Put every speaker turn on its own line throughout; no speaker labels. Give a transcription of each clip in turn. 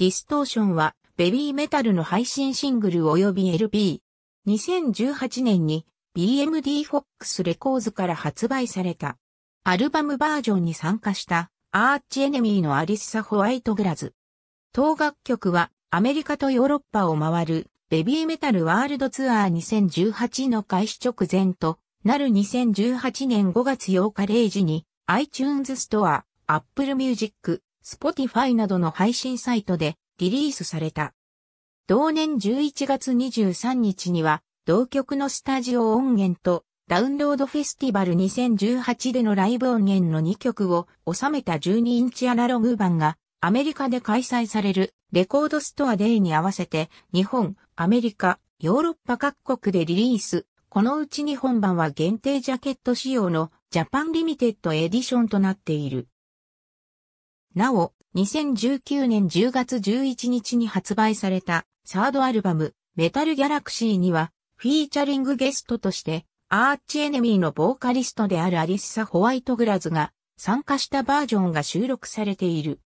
ディストーションは、ベビーメタルの配信シングル及び LP。2018年に BMD Fox レコーズから発売された。アルバムバージョンに参加したアーチエネミーのアリッサ・ホワイトグラズ。当楽曲はアメリカとヨーロッパを回るベビーメタルワールドツアー2018の開始直前となる2018年5月8日0時に iTunes ストア、Apple Music、Spotify などの配信サイトでリリースされた。同年11月23日には、同曲のスタジオ音源とダウンロードフェスティバル2018でのライブ音源の2曲を収めた12インチアナログ版がアメリカで開催されるレコードストアデイに合わせて日本、アメリカ、ヨーロッパ各国でリリース。このうち日本版は限定ジャケット仕様のジャパンリミテッドエディションとなっている。なお、2019年10月11日に発売されたサードアルバム、メタルギャラクシーには、フィーチャリングゲストとして、アーチエネミーのボーカリストであるアリッサ・ホワイトグラズが参加したバージョンが収録されている。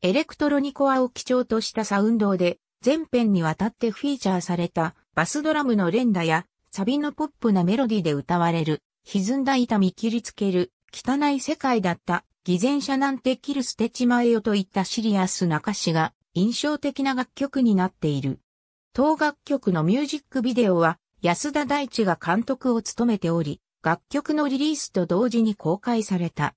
エレクトロニコアを基調としたサウンドで、全編にわたってフィーチャーされたバスドラムの連打や、サビのポップなメロディで歌われる、歪んだ板見切りつける、汚い世界だった偽善者なんてキルステチまえよといったシリアスな歌詞が印象的な楽曲になっている。当楽曲のミュージックビデオは安田大地が監督を務めており、楽曲のリリースと同時に公開された。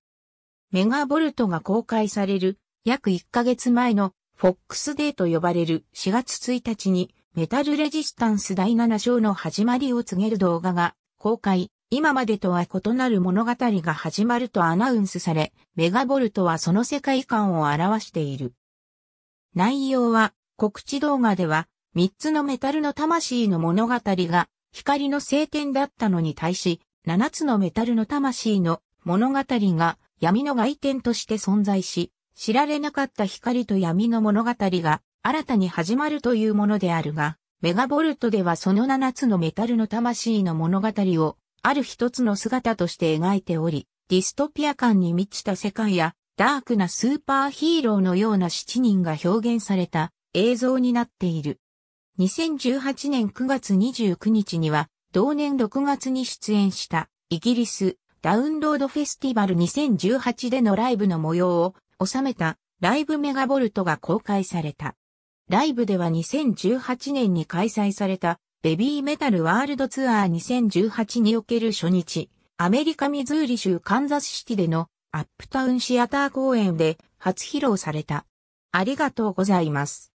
メガボルトが公開される約1ヶ月前のフォックスデーと呼ばれる4月1日にメタルレジスタンス第7章の始まりを告げる動画が公開、今までとは異なる物語が始まるとアナウンスされ、メガボルトはその世界観を表している。内容は、告知動画では、三つのメタルの魂の物語が、光の聖典だったのに対し、七つのメタルの魂の物語が、闇の外典として存在し、知られなかった光と闇の物語が、新たに始まるというものであるが、メガボルトではその七つのメタルの魂の物語をある一つの姿として描いており、ディストピア感に満ちた世界や、ダークなスーパーヒーローのような7人が表現された映像になっている。2018年9月29日には、同年6月に出演したイギリスダウンロードフェスティバル2018でのライブの模様を収めたライブメガボルトが公開された。ライブでは2018年に開催されたベビーメタルワールドツアー2018における初日、アメリカミズーリ州カンザスシティでのアップタウンシアター公演で初披露された。ありがとうございます。